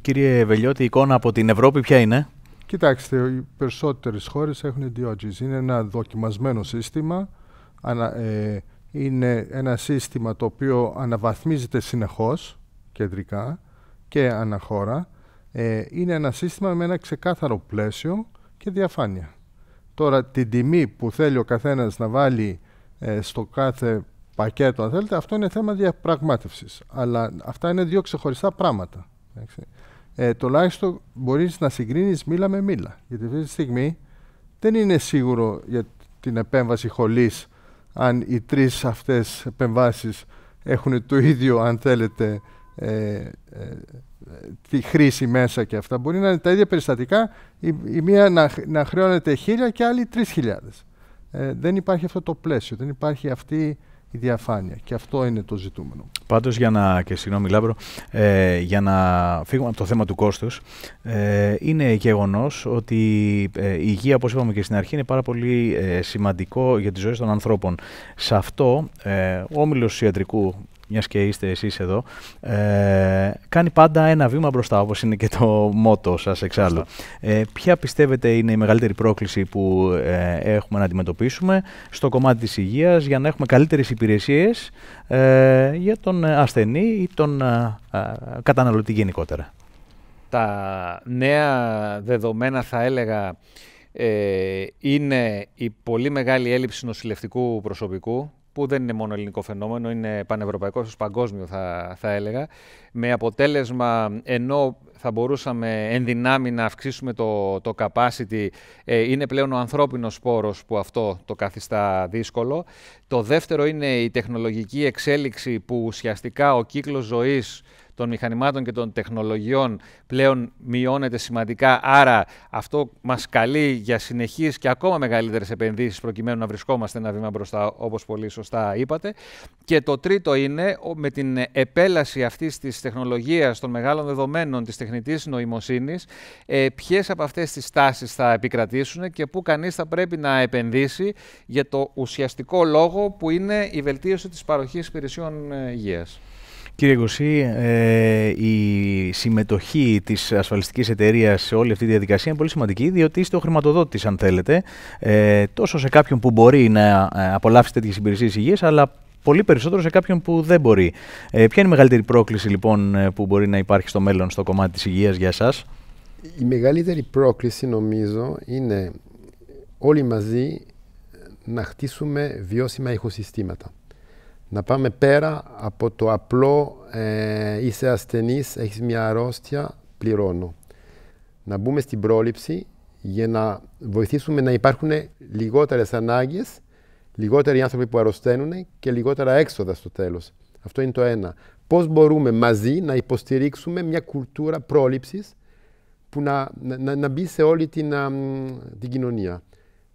Κύριε Βελιώτη, η εικόνα από την Ευρώπη ποια είναι? Κοιτάξτε, οι περισσότερες χώρες έχουν DOGs. Είναι ένα δοκιμασμένο σύστημα. Ε, είναι ένα σύστημα το οποίο αναβαθμίζεται συνεχώς, κεντρικά και αναχώρα. Ε, είναι ένα σύστημα με ένα ξεκάθαρο πλαίσιο και διαφάνεια. Τώρα, την τιμή που θέλει ο καθένας να βάλει ε, στο κάθε πακέτο, αν θέλετε, αυτό είναι θέμα διαπραγμάτευσης. Αλλά αυτά είναι δύο ξεχωριστά πράγματα ε, τουλάχιστον μπορείς να συγκρίνεις μήλα με μήλα. Γιατί αυτή τη στιγμή δεν είναι σίγουρο για την επέμβαση χολής αν οι τρεις αυτές επεμβάσεις έχουν το ίδιο, αν θέλετε, ε, ε, τη χρήση μέσα και αυτά. Μπορεί να είναι τα ίδια περιστατικά, η, η μία να, να χρεώνεται χίλια και άλλη τρεις χιλιάδες. Ε, δεν υπάρχει αυτό το πλαίσιο, δεν υπάρχει αυτή η διαφάνεια. Και αυτό είναι το ζητούμενο. Πάντως, για να. και συγγνώμη, Λάμπρο, ε, για να φύγουμε από το θέμα του κόστους, ε, είναι γεγονός ότι ε, η υγεία, όπως είπαμε και στην αρχή, είναι πάρα πολύ ε, σημαντικό για τη ζωή των ανθρώπων. Σε αυτό, ε, ο όμιλος ιατρικού μιας και είστε εσείς εδώ, ε, κάνει πάντα ένα βήμα μπροστά, όπως είναι και το μότο σας εξάλλου. Ε, ποια πιστεύετε είναι η μεγαλύτερη πρόκληση που ε, έχουμε να αντιμετωπίσουμε στο κομμάτι της υγείας για να έχουμε καλύτερες υπηρεσίες ε, για τον ασθενή ή τον ε, καταναλωτή γενικότερα. Τα νέα δεδομένα θα έλεγα είναι η πολύ μεγάλη έλλειψη νοσηλευτικού προσωπικού που δεν είναι μόνο ελληνικό φαινόμενο, είναι πανευρωπαϊκό, ίσως παγκόσμιο θα, θα έλεγα, με αποτέλεσμα ενώ θα μπορούσαμε εν δυνάμει να αυξήσουμε το, το capacity, ε, είναι πλέον ο ανθρώπινος σπόρος που αυτό το καθιστά δύσκολο. Το δεύτερο είναι η τεχνολογική εξέλιξη που ουσιαστικά ο κύκλος ζωής των μηχανημάτων και των τεχνολογιών πλέον μειώνεται σημαντικά. Άρα αυτό μας καλεί για συνεχείς και ακόμα μεγαλύτερες επενδύσεις προκειμένου να βρισκόμαστε ένα βήμα μπροστά όπως πολύ σωστά είπατε. Και το τρίτο είναι με την επέλαση αυτής της τεχνολογίας των μεγάλων δεδομένων της τεχνητής νοημοσύνης ε, ποιες από αυτές τις τάσεις θα επικρατήσουν και πού κανείς θα πρέπει να επενδύσει για το ουσιαστικό λόγο που είναι η βελτίωση της παροχής υπηρεσιών ε, υγείας. Κύριε Γκοσή, ε, η συμμετοχή της ασφαλιστικής εταιρείας σε όλη αυτή τη διαδικασία είναι πολύ σημαντική, διότι είστε ο χρηματοδότης, αν θέλετε, ε, τόσο σε κάποιον που μπορεί να ε, απολαύσει τέτοιες υπηρεσίες υγείας, αλλά πολύ περισσότερο σε κάποιον που δεν μπορεί. Ε, ποια είναι η μεγαλύτερη πρόκληση, λοιπόν, ε, που μπορεί να υπάρχει στο μέλλον στο κομμάτι της υγείας για εσάς, Η μεγαλύτερη πρόκληση, νομίζω, είναι όλοι μαζί να χτίσουμε βιώσιμα οικοσυστήματα να πάμε πέρα από το απλό ε, είσαι ασθενής, έχεις μια αρρώστια, πληρώνω. Να μπούμε στην πρόληψη για να βοηθήσουμε να υπάρχουν λιγότερες ανάγκες, λιγότεροι άνθρωποι που αρρωσταίνουν και λιγότερα έξοδα στο τέλος. Αυτό είναι το ένα. Πώς μπορούμε μαζί να υποστηρίξουμε μια κουλτούρα πρόληψης που να, να, μπει σε όλη την, κοινωνία.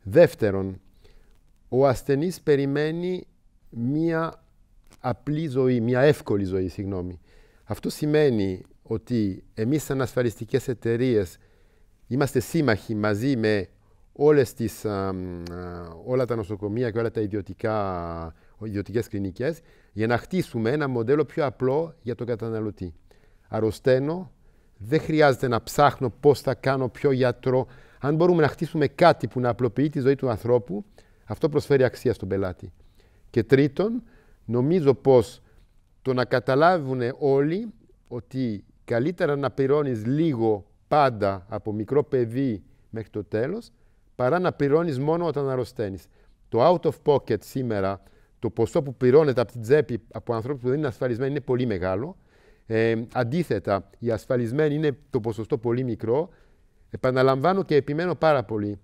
Δεύτερον, ο ασθενής περιμένει μία απλή ζωή, μια εύκολη ζωή, συγγνώμη. Αυτό σημαίνει ότι εμείς σαν ασφαλιστικές εταιρείες είμαστε σύμμαχοι μαζί με όλες τις, όλα τα νοσοκομεία και όλα τα ιδιωτικά, ιδιωτικές κλινικές για να χτίσουμε ένα μοντέλο πιο απλό για τον καταναλωτή. Αρρωσταίνω, δεν χρειάζεται να ψάχνω πώς θα κάνω, πιο γιατρό. Αν μπορούμε να χτίσουμε κάτι που να απλοποιεί τη ζωή του ανθρώπου, αυτό προσφέρει αξία στον πελάτη. Και τρίτον, Νομίζω πως το να καταλάβουν όλοι ότι καλύτερα να πληρώνεις λίγο πάντα από μικρό παιδί μέχρι το τέλος, παρά να πληρώνεις μόνο όταν αρρωσταίνεις. Το out of pocket σήμερα, το ποσό που πληρώνεται από την τσέπη από ανθρώπους που δεν είναι ασφαλισμένοι είναι πολύ μεγάλο. Ε, αντίθετα, οι ασφαλισμένοι είναι το ποσοστό πολύ μικρό. Επαναλαμβάνω και επιμένω πάρα πολύ.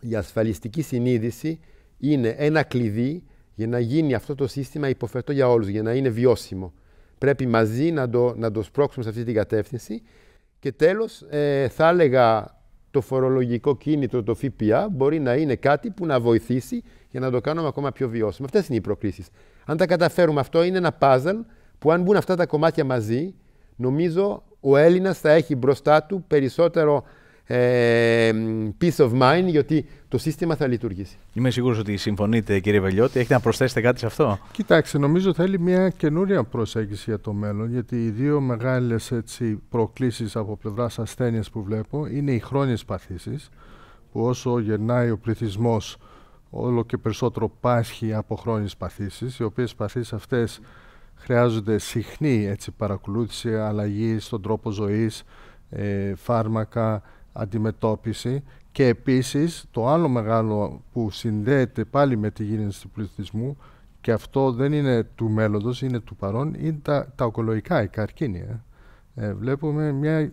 Η ασφαλιστική συνείδηση είναι ένα κλειδί για να γίνει αυτό το σύστημα υποφερτό για όλους, για να είναι βιώσιμο. Πρέπει μαζί να το, να το σπρώξουμε σε αυτή την κατεύθυνση. Και τέλος, ε, θα έλεγα το φορολογικό κίνητρο, το ΦΠΑ, μπορεί να είναι κάτι που να βοηθήσει για να το κάνουμε ακόμα πιο βιώσιμο. Αυτές είναι οι προκλήσεις. Αν τα καταφέρουμε αυτό, είναι ένα puzzle που αν μπουν αυτά τα κομμάτια μαζί, νομίζω ο Έλληνας θα έχει μπροστά του περισσότερο peace of mind, γιατί το σύστημα θα λειτουργήσει. Είμαι σίγουρος ότι συμφωνείτε, κύριε Βελιώτη. Έχετε να προσθέσετε κάτι σε αυτό. Κοιτάξτε, νομίζω θέλει μια καινούρια προσέγγιση για το μέλλον, γιατί οι δύο μεγάλες προκλήσεις από πλευράς ασθένειας που βλέπω είναι οι χρόνιες παθήσεις, που όσο γεννάει ο πληθυσμός, όλο και περισσότερο πάσχει από χρόνιες παθήσεις, οι οποίες παθήσεις αυτές χρειάζονται συχνή έτσι, παρακολούθηση, αλλαγή στον τρόπο ζωής, ε, φάρμακα, αντιμετώπιση και επίσης το άλλο μεγάλο που συνδέεται πάλι με τη γίνηση του πληθυσμού και αυτό δεν είναι του μέλλοντος, είναι του παρόν, είναι τα, τα οκολογικά, η καρκίνια. Ε. Ε, βλέπουμε μια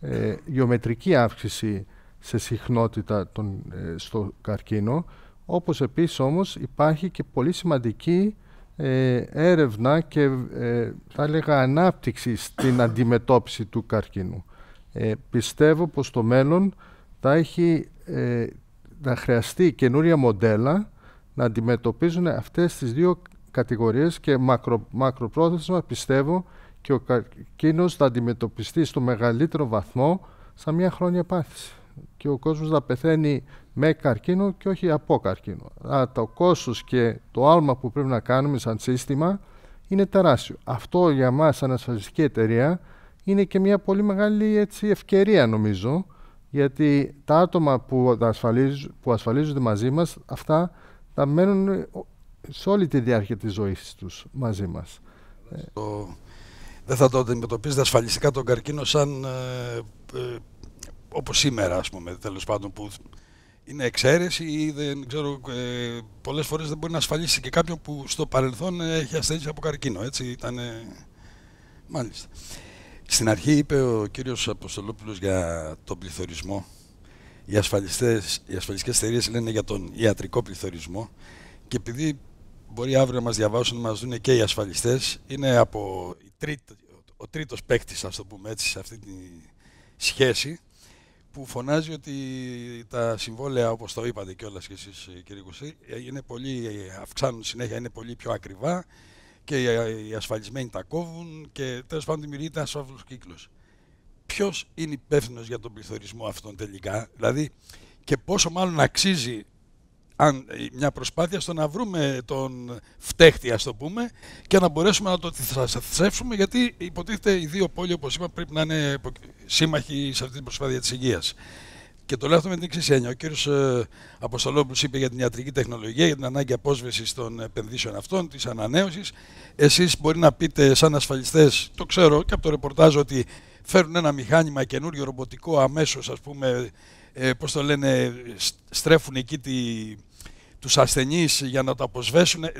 ε, γεωμετρική αύξηση σε συχνότητα των, στο καρκίνο, όπως επίσης όμως υπάρχει και πολύ σημαντική έρευνα και θα έλεγα ανάπτυξη στην αντιμετώπιση του καρκίνου ε, πιστεύω πως το μέλλον θα έχει ε, να χρειαστεί καινούρια μοντέλα να αντιμετωπίζουν αυτές τις δύο κατηγορίες και μακρο, μακροπρόθεσμα πιστεύω και ο καρκίνος θα αντιμετωπιστεί στο μεγαλύτερο βαθμό σαν μια χρόνια πάθηση και ο κόσμος θα πεθαίνει με καρκίνο και όχι από καρκίνο. Άρα το κόστος και το άλμα που πρέπει να κάνουμε σαν σύστημα είναι τεράστιο. Αυτό για μας σαν ασφαλιστική εταιρεία είναι και μια πολύ μεγάλη έτσι, ευκαιρία νομίζω, γιατί τα άτομα που, ασφαλίζουν, που ασφαλίζονται μαζί μας, αυτά τα μένουν ε, σε όλη τη διάρκεια της ζωής τους μαζί μας. Ε, δεν θα το αντιμετωπίζετε ασφαλιστικά τον καρκίνο σαν ε, ε, όπως σήμερα, ας πούμε, τέλος πάντων, που είναι εξαίρεση ή δεν ξέρω, πολλές φορές δεν μπορεί να ασφαλίσει και κάποιον που στο παρελθόν έχει ασθενήσει από καρκίνο, έτσι, ήταν... μάλιστα. Στην αρχή είπε ο κύριος Αποστολόπουλος για τον πληθωρισμό. Οι, ασφαλιστές, οι ασφαλιστικές εταιρείες λένε για τον ιατρικό πληθωρισμό και επειδή μπορεί αύριο να μας διαβάσουν να μας δουν και οι ασφαλιστές, είναι από το τρίτο ο τρίτος παίκτης, ας το πούμε έτσι, σε αυτή τη σχέση που φωνάζει ότι τα συμβόλαια, όπως το είπατε κιόλας και εσείς κύριε Κουσί, είναι πολύ, αυξάνουν συνέχεια, είναι πολύ πιο ακριβά και οι ασφαλισμένοι τα κόβουν και τέλος πάντων δημιουργείται ένας σοβαρό κύκλος. Ποιος είναι υπεύθυνος για τον πληθωρισμό αυτόν τελικά, δηλαδή και πόσο μάλλον αξίζει ε, μια προσπάθεια στο να βρούμε τον φταίχτη, ας το πούμε, και να μπορέσουμε να το θρέψουμε γιατί υποτίθεται οι δύο πόλοι, όπως είπα, πρέπει να είναι σύμμαχοι σε αυτή την προσπάθεια της υγείας. Και το λέω αυτό με την εξή έννοια. Ο κύριος ε, Αποστολόπουλος είπε για την ιατρική τεχνολογία, για την ανάγκη απόσβεση των επενδύσεων αυτών, της ανανέωσης. Εσείς μπορεί να πείτε, σαν ασφαλιστές, το ξέρω και από το ρεπορτάζ, ότι φέρουν ένα μηχάνημα καινούριο ρομποτικό αμέσως, ας πούμε, ε, πώς το λένε, στρέφουν εκεί τη, τους ασθενείς για να το αποσβέσουν. Ε,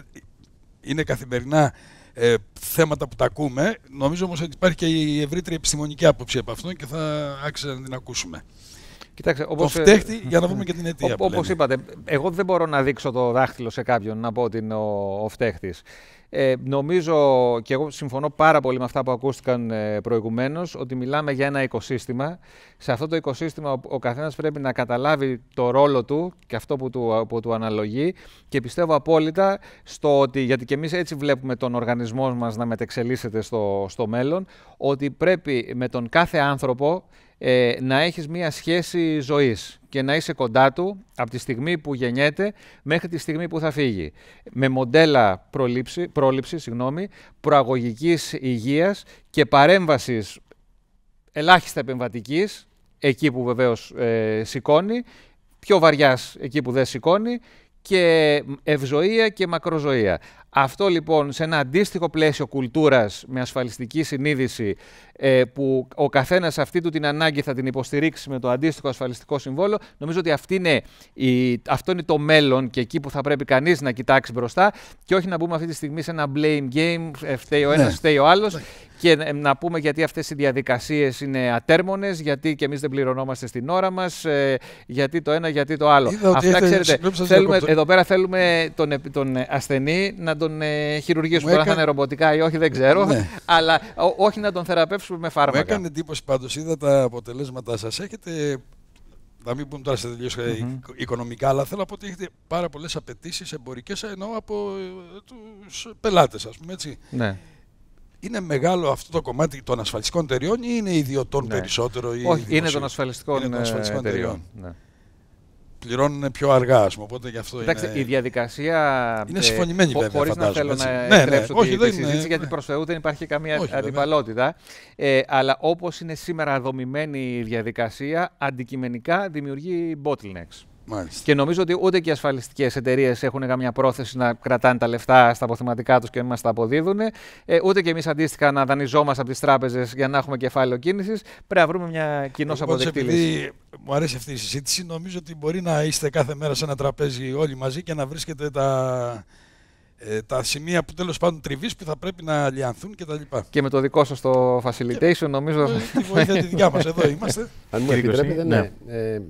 είναι καθημερινά ε, θέματα που τα ακούμε. Νομίζω όμως ότι υπάρχει και η ευρύτερη επιστημονική άποψη από αυτό και θα άξιζε να την ακούσουμε. Κοιτάξτε, όπως, το ε, φταίχτη, για να δούμε και την αιτία. Όπω είπατε, εγώ δεν μπορώ να δείξω το δάχτυλο σε κάποιον να πω ότι είναι ο, ο φταίχτης. Ε, νομίζω και εγώ συμφωνώ πάρα πολύ με αυτά που ακούστηκαν ε, προηγουμένως ότι μιλάμε για ένα οικοσύστημα. Σε αυτό το οικοσύστημα ο, ο καθένας πρέπει να καταλάβει το ρόλο του και αυτό που του, που του αναλογεί και πιστεύω απόλυτα στο ότι, γιατί και εμείς έτσι βλέπουμε τον οργανισμό μας να μετεξελίσσεται στο, στο μέλλον, ότι πρέπει με τον κάθε άνθρωπο ε, να έχεις μία σχέση ζωής και να είσαι κοντά του από τη στιγμή που γεννιέται μέχρι τη στιγμή που θα φύγει. Με μοντέλα προλήψη, πρόληψης, συγγνώμη, προαγωγικής υγείας και παρέμβασης ελάχιστα επεμβατικής, εκεί που βεβαίως ε, σηκώνει, πιο βαριάς εκεί που δεν σηκώνει και ευζοία και μακροζωία. Αυτό λοιπόν σε ένα αντίστοιχο πλαίσιο κουλτούρας με ασφαλιστική συνείδηση ε, που ο καθένας αυτή του την ανάγκη θα την υποστηρίξει με το αντίστοιχο ασφαλιστικό συμβόλο νομίζω ότι αυτή είναι η, αυτό είναι το μέλλον και εκεί που θα πρέπει κανείς να κοιτάξει μπροστά και όχι να μπούμε αυτή τη στιγμή σε ένα blame game, ε, φταίει ο ένας, ναι. φταίει ο άλλος ναι. και ε, να πούμε γιατί αυτές οι διαδικασίες είναι ατέρμονες, γιατί και εμείς δεν πληρωνόμαστε στην ώρα μας, γιατί το ένα, γιατί το άλλο. Είδα Αυτά ξέρετε, θέλουμε, εδώ πέρα θέλουμε τον, τον ασθενή να το τον ε, χειρουργήσουμε. Τώρα ρομποτικά ή όχι, δεν ξέρω. Ναι. <laughs> Αλλά όχι να τον θεραπεύσουμε με φάρμακα. Μου έκανε εντύπωση πάντως. Είδα τα αποτελέσματά σας. Έχετε. Να μην πούμε τώρα σε τελειω οικονομικά, αλλά θέλω να πω ότι έχετε πάρα πολλές απαιτήσεις εμπορικές ενώ από ε, τους πελάτες, ας πούμε έτσι. Ναι. Είναι μεγάλο αυτό το κομμάτι των ασφαλιστικών εταιριών ή είναι ιδιωτών ναι. περισσότερο, ή Όχι, είναι των ασφαλιστικών, είναι των ασφαλιστικών ε, ναι πληρώνουν πιο αργά, ας πούμε. Οπότε γι' αυτό Εντάξει, η διαδικασία. Είναι ε, συμφωνημένη, ε, βέβαια. Χωρίς να θέλω να ναι, ναι, όχι, τη, συζήτηση, γιατί προς Θεού δεν υπάρχει καμία αντιπαλότητα. Ε, αλλά όπως είναι σήμερα δομημένη η διαδικασία, αντικειμενικά δημιουργεί bottlenecks. Μάλιστα. Και νομίζω ότι ούτε και οι ασφαλιστικές εταιρείες έχουν καμία πρόθεση να κρατάνε τα λεφτά στα αποθεματικά τους και να μας τα αποδίδουν. Ε, ούτε και εμείς αντίστοιχα να δανειζόμαστε από τις τράπεζες για να έχουμε κεφάλαιο κίνησης. Πρέπει να βρούμε μια κοινώς λοιπόν, αποδεκτή λύση. Μου αρέσει αυτή η συζήτηση. Νομίζω ότι μπορεί να είστε κάθε μέρα σε ένα τραπέζι όλοι μαζί και να βρίσκετε τα, ε, τα σημεία που τέλος πάντων τριβής που θα πρέπει να λιανθούν κτλ. Και, και με το δικό σας το facilitation, νομίζω. Ε, τη βοήθεια τη δικιά μας, εδώ είμαστε. Αν μου επιτρέπετε, ναι. ναι. Ε,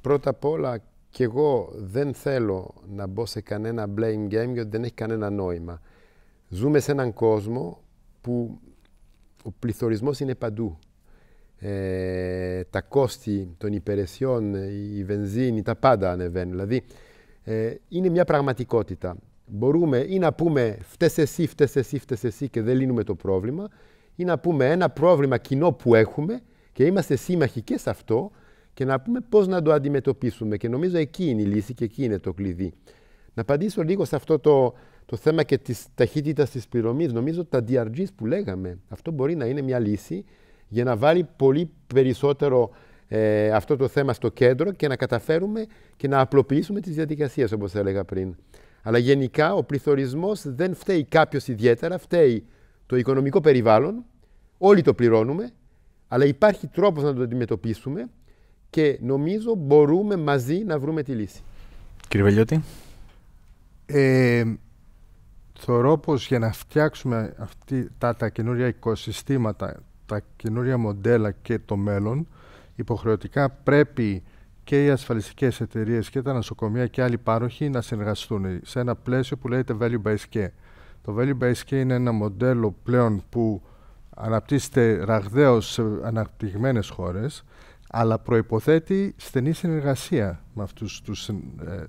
πρώτα απ' όλα και εγώ δεν θέλω να μπω σε κανένα blame game γιατί δεν έχει κανένα νόημα. Ζούμε σε έναν κόσμο που ο πληθωρισμός είναι παντού. Ε, τα κόστη των υπηρεσιών, η βενζίνη, τα πάντα ανεβαίνουν. Δηλαδή, ε, είναι μια πραγματικότητα. Μπορούμε ή να πούμε φταίς εσύ, φταίς εσύ, φταίς εσύ και δεν λύνουμε το πρόβλημα ή να πούμε ένα πρόβλημα κοινό που έχουμε και είμαστε σύμμαχοι και σε αυτό και να πούμε πώς να το αντιμετωπίσουμε. Και νομίζω εκεί είναι η λύση και εκεί είναι το κλειδί. Να απαντήσω λίγο σε αυτό το, το θέμα και της ταχύτητας της πληρωμής. Νομίζω τα DRGs που λέγαμε, αυτό μπορεί να είναι μια λύση για να βάλει πολύ περισσότερο ε, αυτό το θέμα στο κέντρο και να καταφέρουμε και να απλοποιήσουμε τις διαδικασίες, όπως έλεγα πριν. Αλλά γενικά ο πληθωρισμός δεν φταίει κάποιος ιδιαίτερα, φταίει το οικονομικό περιβάλλον, όλοι το πληρώνουμε, αλλά υπάρχει τρόπος να το αντιμετωπίσουμε και νομίζω μπορούμε μαζί να βρούμε τη λύση. Κύριε Βελιώτη. Ε, θεωρώ πως για να φτιάξουμε αυτή, τα, τα καινούρια οικοσυστήματα, τα καινούρια μοντέλα και το μέλλον, υποχρεωτικά πρέπει και οι ασφαλιστικές εταιρείες και τα νοσοκομεία και άλλοι πάροχοι να συνεργαστούν σε ένα πλαίσιο που λέγεται Value Based Care. Το Value Based Care είναι ένα μοντέλο πλέον που αναπτύσσεται ραγδαίως σε αναπτυγμένες χώρες αλλά προϋποθέτει στενή συνεργασία με αυτούς τους, ε,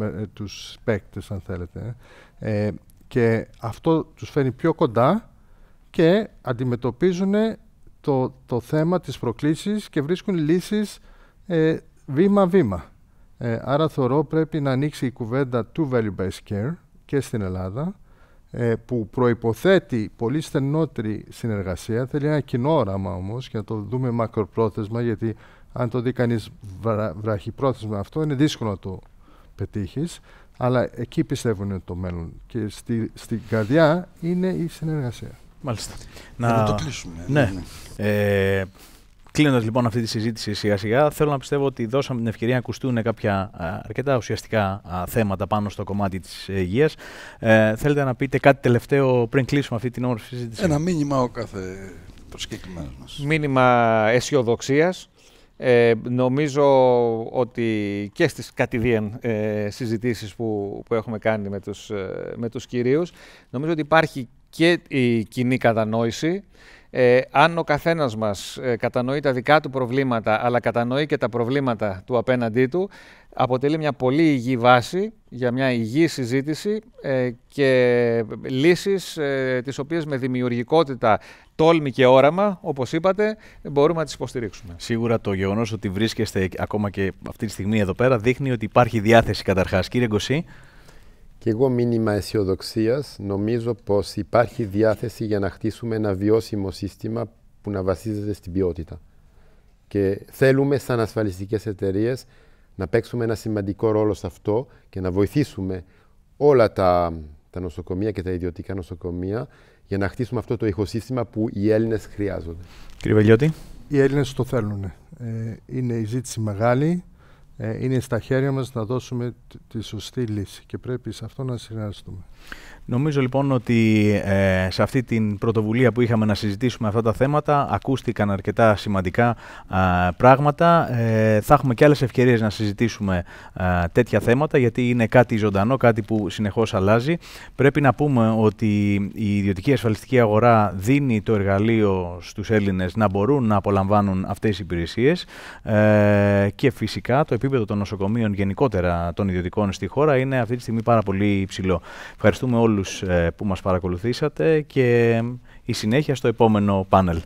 ε παίκτες, αν θέλετε. Ε. Ε, και αυτό τους φέρνει πιο κοντά και αντιμετωπίζουν το, το θέμα της προκλήσης και βρίσκουν λύσεις βήμα-βήμα. άρα θεωρώ πρέπει να ανοίξει η κουβέντα του value-based care και στην Ελλάδα ε, που προϋποθέτει πολύ στενότερη συνεργασία. Θέλει ένα κοινό όραμα όμως για να το δούμε μακροπρόθεσμα γιατί αν το δει κανείς βρα, βραχυπρόθεσμα αυτό είναι δύσκολο να το πετύχεις αλλά εκεί πιστεύουν το μέλλον και στη, στην καρδιά είναι η συνεργασία. Μάλιστα. Να, το κλείσουμε. Ναι. ναι, ναι. Ε, Κλείνοντας λοιπόν αυτή τη συζήτηση σιγά σιγά, θέλω να πιστεύω ότι δώσαμε την ευκαιρία να ακουστούν κάποια αρκετά ουσιαστικά θέματα πάνω στο κομμάτι της ε, υγείας. Ε, θέλετε να πείτε κάτι τελευταίο πριν κλείσουμε αυτή την όμορφη συζήτηση. Ένα μήνυμα ο κάθε προσκεκλημένος μας. Μήνυμα αισιοδοξίας. Ε, νομίζω ότι και στις κατηδίαν ε, συζητήσεις που, που έχουμε κάνει με τους, ε, με τους κυρίους, νομίζω ότι υπάρχει και η κοινή κατανόηση ε, αν ο καθένας μας ε, κατανοεί τα δικά του προβλήματα, αλλά κατανοεί και τα προβλήματα του απέναντί του, αποτελεί μια πολύ υγιή βάση για μια υγιή συζήτηση ε, και λύσεις τις οποίες με δημιουργικότητα, τόλμη και όραμα, όπως είπατε, μπορούμε να τις υποστηρίξουμε. Σίγουρα το γεγονός ότι βρίσκεστε ακόμα και αυτή τη στιγμή εδώ πέρα δείχνει ότι υπάρχει διάθεση καταρχάς. Κύριε Γκοσή, και εγώ μήνυμα αισιοδοξίας νομίζω πως υπάρχει διάθεση για να χτίσουμε ένα βιώσιμο σύστημα που να βασίζεται στην ποιότητα. Και θέλουμε σαν ασφαλιστικές εταιρείες να παίξουμε ένα σημαντικό ρόλο σε αυτό και να βοηθήσουμε όλα τα, τα νοσοκομεία και τα ιδιωτικά νοσοκομεία για να χτίσουμε αυτό το ηχοσύστημα που οι Έλληνες χρειάζονται. Κύριε Βελιώτη. Οι Έλληνες το θέλουν. Ε, είναι η ζήτηση μεγάλη. Ε, είναι στα χέρια μας να δώσουμε τη σωστή λύση και πρέπει σε αυτό να συνεργαστούμε. Νομίζω λοιπόν ότι ε, σε αυτή την πρωτοβουλία που είχαμε να συζητήσουμε αυτά τα θέματα ακούστηκαν αρκετά σημαντικά πράγματα. Ε, θα έχουμε και άλλες ευκαιρίες να συζητήσουμε τέτοια θέματα γιατί είναι κάτι ζωντανό, κάτι που συνεχώς αλλάζει. Πρέπει να πούμε ότι η ιδιωτική ασφαλιστική αγορά δίνει το εργαλείο στους Έλληνες να μπορούν να απολαμβάνουν αυτές τις υπηρεσίες ε, και φυσικά το επίπεδο των νοσοκομείων γενικότερα των ιδιωτικών στη χώρα είναι αυτή τη στιγμή πάρα πολύ υψηλό. Ευχαριστούμε όλους όλους ε, που μας παρακολουθήσατε και ε, η συνέχεια στο επόμενο πάνελ.